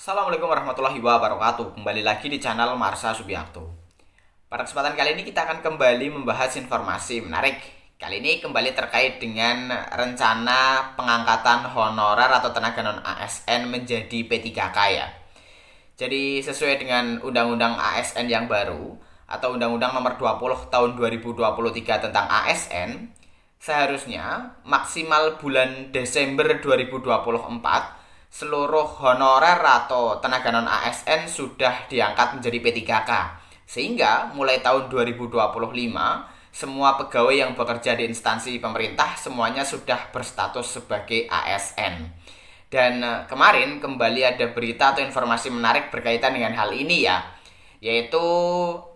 Assalamualaikum warahmatullahi wabarakatuh Kembali lagi di channel Marsa Subiakto Pada kesempatan kali ini kita akan kembali membahas informasi menarik Kali ini kembali terkait dengan rencana pengangkatan honorer atau tenaga non-ASN menjadi P3K ya Jadi sesuai dengan Undang-Undang ASN yang baru Atau Undang-Undang nomor 20 tahun 2023 tentang ASN Seharusnya maksimal bulan Desember 2024 seluruh honorer atau tenaga non ASN sudah diangkat menjadi P3K. Sehingga mulai tahun 2025 semua pegawai yang bekerja di instansi pemerintah semuanya sudah berstatus sebagai ASN. Dan eh, kemarin kembali ada berita atau informasi menarik berkaitan dengan hal ini ya, yaitu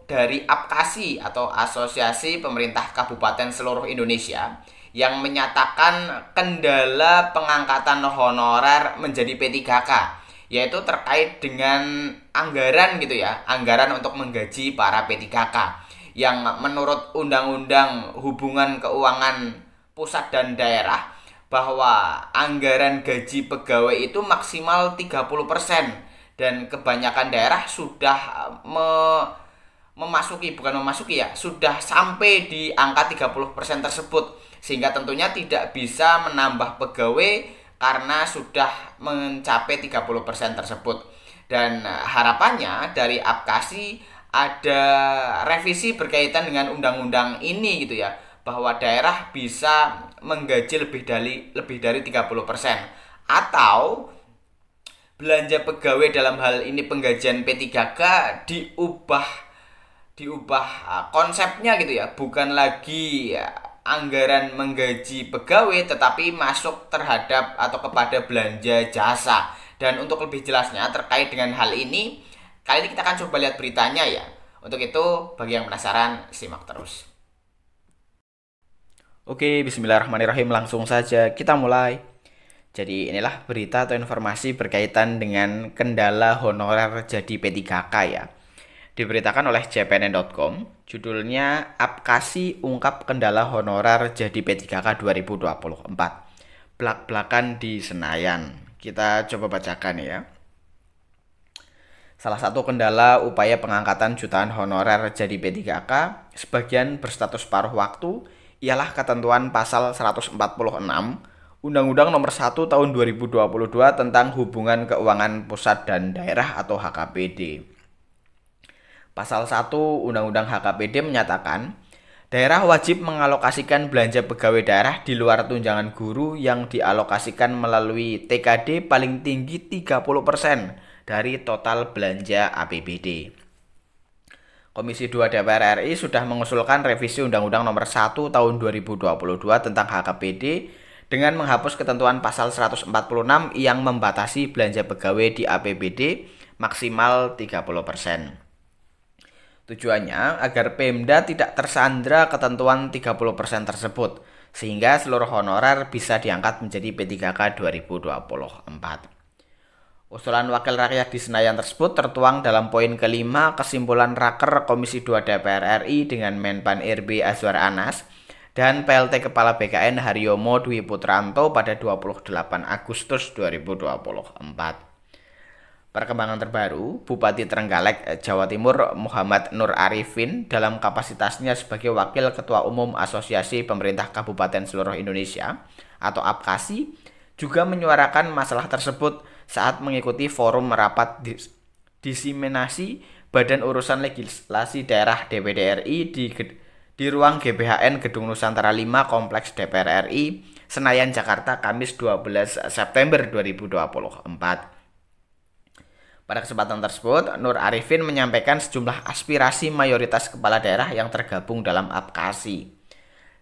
dari APKASI atau Asosiasi Pemerintah Kabupaten Seluruh Indonesia yang menyatakan kendala pengangkatan honorer menjadi P3K yaitu terkait dengan anggaran gitu ya, anggaran untuk menggaji para P3K yang menurut Undang-Undang Hubungan Keuangan Pusat dan Daerah bahwa anggaran gaji pegawai itu maksimal 30% dan kebanyakan daerah sudah eh, me memasuki bukan memasuki ya sudah sampai di angka 30% tersebut sehingga tentunya tidak bisa menambah pegawai karena sudah mencapai 30% tersebut dan eh, harapannya dari apkasi ada revisi berkaitan dengan undang-undang ini gitu ya bahwa daerah bisa menggaji lebih dari lebih dari 30% atau belanja pegawai dalam hal ini penggajian P3K diubah diubah uh, konsepnya gitu ya bukan lagi ya, anggaran menggaji pegawai tetapi masuk terhadap atau kepada belanja jasa dan untuk lebih jelasnya terkait dengan hal ini kali ini kita akan coba lihat beritanya ya untuk itu bagi yang penasaran simak terus Oke bismillahirrahmanirrahim langsung saja kita mulai jadi inilah berita atau informasi berkaitan dengan kendala honorer jadi P3K ya diberitakan oleh cpnn.com judulnya Apkasi Ungkap Kendala Honorar Jadi P3K 2024 Blak-blakan di Senayan kita coba bacakan ya Salah satu kendala upaya pengangkatan jutaan honorer jadi P3K sebagian berstatus paruh waktu ialah ketentuan pasal 146 Undang-Undang Nomor 1 Tahun 2022 tentang Hubungan Keuangan Pusat dan Daerah atau HKPD Pasal 1 Undang-Undang HKPD menyatakan, daerah wajib mengalokasikan belanja pegawai daerah di luar tunjangan guru yang dialokasikan melalui TKD paling tinggi 30% dari total belanja APBD. Komisi 2 DPR RI sudah mengusulkan revisi Undang-Undang Nomor 1 Tahun 2022 tentang HKPD dengan menghapus ketentuan pasal 146 yang membatasi belanja pegawai di APBD maksimal 30 persen. Tujuannya agar Pemda tidak tersandra ketentuan 30% tersebut, sehingga seluruh honorer bisa diangkat menjadi P3K 2024. Usulan wakil rakyat di Senayan tersebut tertuang dalam poin kelima kesimpulan raker Komisi 2 DPR RI dengan Menpan RB Azwar Anas dan PLT Kepala BKN Haryomo Dwi Putranto pada 28 Agustus 2024. Perkembangan terbaru, Bupati Trenggalek, eh, Jawa Timur Muhammad Nur Arifin dalam kapasitasnya sebagai Wakil Ketua Umum Asosiasi Pemerintah Kabupaten Seluruh Indonesia atau APKASI juga menyuarakan masalah tersebut saat mengikuti forum rapat dis diseminasi Badan Urusan Legislasi Daerah DPD RI di, di ruang GBHN Gedung Nusantara 5 Kompleks DPR RI Senayan Jakarta Kamis 12 September 2024. Pada kesempatan tersebut, Nur Arifin menyampaikan sejumlah aspirasi mayoritas kepala daerah yang tergabung dalam APKASI.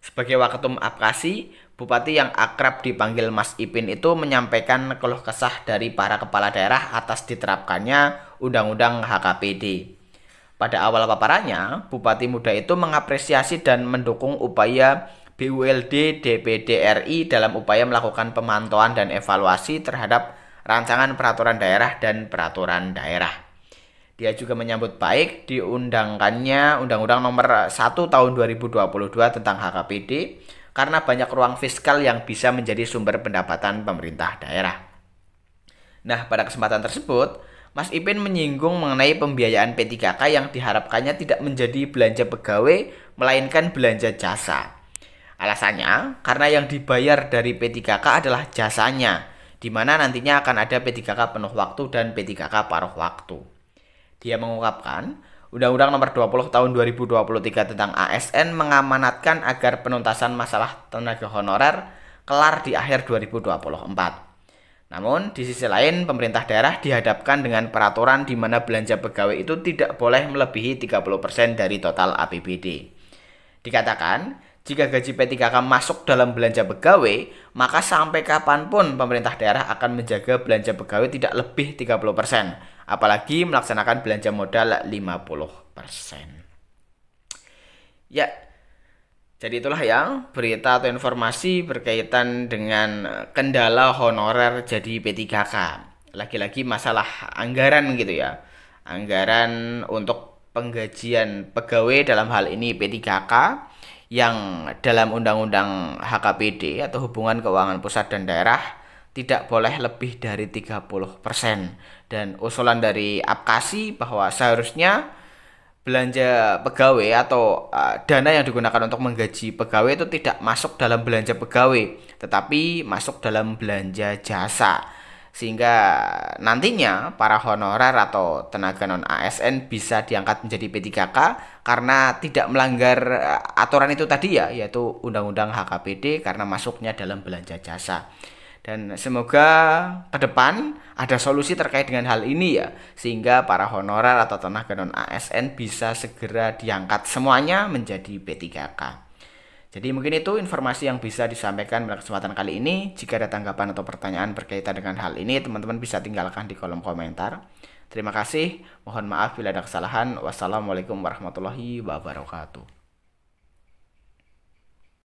Sebagai Waketum APKASI, Bupati yang akrab dipanggil Mas Ipin itu menyampaikan keluh kesah dari para kepala daerah atas diterapkannya Undang-Undang HKPD. Pada awal paparannya, Bupati Muda itu mengapresiasi dan mendukung upaya BULD DPD RI dalam upaya melakukan pemantauan dan evaluasi terhadap rancangan peraturan daerah dan peraturan daerah. Dia juga menyambut baik diundangkannya Undang-Undang Nomor 1 Tahun 2022 tentang HKPD karena banyak ruang fiskal yang bisa menjadi sumber pendapatan pemerintah daerah. Nah, pada kesempatan tersebut, Mas Ipin menyinggung mengenai pembiayaan P3K yang diharapkannya tidak menjadi belanja pegawai, melainkan belanja jasa. Alasannya, karena yang dibayar dari P3K adalah jasanya, di mana nantinya akan ada P3K penuh waktu dan P3K paruh waktu. Dia mengungkapkan, Undang-Undang Nomor 20 Tahun 2023 tentang ASN mengamanatkan agar penuntasan masalah tenaga honorer kelar di akhir 2024. Namun, di sisi lain, pemerintah daerah dihadapkan dengan peraturan di mana belanja pegawai itu tidak boleh melebihi 30% dari total APBD. Dikatakan, jika gaji P3K masuk dalam belanja pegawai, maka sampai kapanpun pemerintah daerah akan menjaga belanja pegawai tidak lebih 30%, apalagi melaksanakan belanja modal 50%. Ya, jadi itulah yang berita atau informasi berkaitan dengan eh, kendala honorer jadi P3K. Lagi-lagi masalah anggaran gitu ya. Anggaran untuk penggajian pegawai dalam hal ini P3K yang dalam Undang-Undang HKPD atau Hubungan Keuangan Pusat dan Daerah tidak boleh lebih dari 30% dan usulan dari Apkasi bahwa seharusnya belanja pegawai atau uh, dana yang digunakan untuk menggaji pegawai itu tidak masuk dalam belanja pegawai tetapi masuk dalam belanja jasa sehingga nantinya para honorer atau tenaga non ASN bisa diangkat menjadi P3K karena tidak melanggar eh, aturan itu tadi ya yaitu undang-undang HKPD karena masuknya dalam belanja jasa dan semoga ke depan ada solusi terkait dengan hal ini ya sehingga para honorer atau tenaga non ASN bisa segera diangkat semuanya menjadi P3K. Jadi mungkin itu informasi yang bisa disampaikan pada kesempatan kali ini. Jika ada tanggapan atau pertanyaan berkaitan dengan hal ini, teman-teman bisa tinggalkan di kolom komentar. Terima kasih. Mohon maaf bila ada kesalahan. Wassalamualaikum warahmatullahi wabarakatuh.